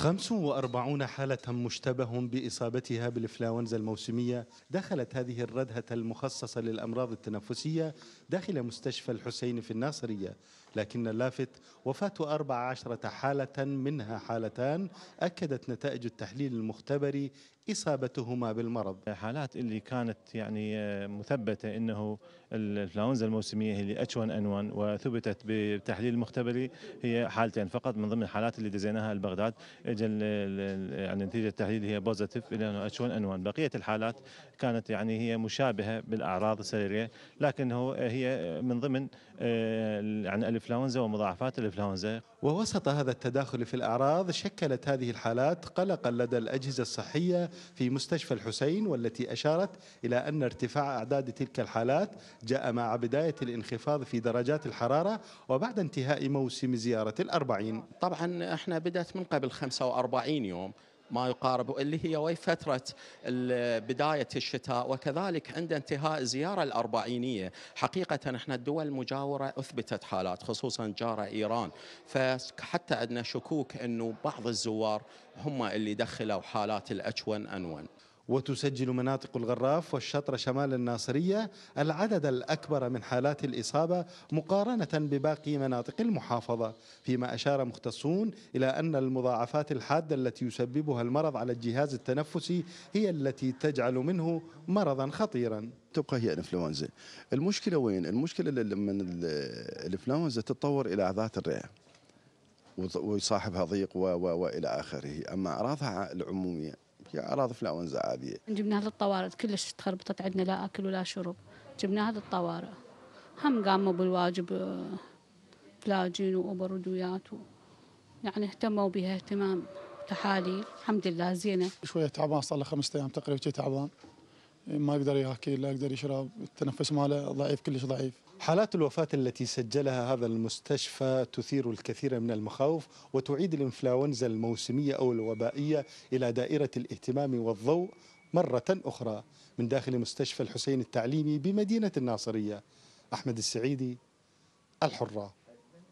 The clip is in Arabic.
45 حالة مشتبه بإصابتها بالإنفلونزا الموسمية دخلت هذه الردهة المخصصة للأمراض التنفسية داخل مستشفى الحسين في الناصرية لكن اللافت وفاة 14 حالة منها حالتان أكدت نتائج التحليل المختبري إصابتهما بالمرض الحالات اللي كانت يعني آه، مثبتة أنه الإنفلونزا الموسمية هي الاتش 1 ان 1 وثبتت بالتحليل المختبري هي حالتين فقط من ضمن الحالات اللي دزيناها البغداد اجى يعني نتيجة التحليل هي بوزيتيف إلى اتش 1 ان 1 بقية الحالات كانت يعني هي مشابهة بالأعراض السريرية لكنه هي من ضمن آه، يعني الانفلونزا ومضاعفات الانفلونزا ووسط هذا التداخل في الأعراض شكلت هذه الحالات قلقا لدى الأجهزة الصحية في مستشفى الحسين والتي أشارت إلى أن ارتفاع أعداد تلك الحالات جاء مع بداية الانخفاض في درجات الحرارة وبعد انتهاء موسم زيارة الأربعين طبعا احنا بدأت من قبل 45 يوم ما يقارب اللي هي وي فترة بداية الشتاء وكذلك عند انتهاء الزيارة الأربعينية حقيقة احنا الدول المجاورة أثبتت حالات خصوصا جارة إيران فحتى عندنا شكوك أنه بعض الزوار هم اللي دخلوا حالات الأتش 1 N1 وتسجل مناطق الغراف والشطر شمال الناصرية العدد الأكبر من حالات الإصابة مقارنة بباقي مناطق المحافظة فيما أشار مختصون إلى أن المضاعفات الحادة التي يسببها المرض على الجهاز التنفسي هي التي تجعل منه مرضا خطيرا تبقى هي الانفلونزا المشكلة وين؟ المشكلة لما الانفلونزا تتطور إلى عضات الرئة ويصاحبها ضيق و و والى اخره اما اعراضها العموميه يا اراضي فلاونزا عاديه. جبناها للطوارئ كلش تخربطت عندنا لا اكل ولا شرب، جبناها للطوارئ. هم قاموا بالواجب فلاجين واوبر ودويات و... يعني اهتموا بها اهتمام تحاليل، الحمد لله زينه. شويه تعبان صار له خمسة ايام تقريبا تعبان. ما يقدر ياكل لا يقدر يشرب التنفس ماله ضعيف كلش ضعيف حالات الوفاة التي سجلها هذا المستشفى تثير الكثير من المخاوف وتعيد الإنفلونزا الموسمية أو الوبائية إلى دائرة الاهتمام والضوء مرة أخرى من داخل مستشفى الحسين التعليمي بمدينة الناصرية أحمد السعيدي الحرة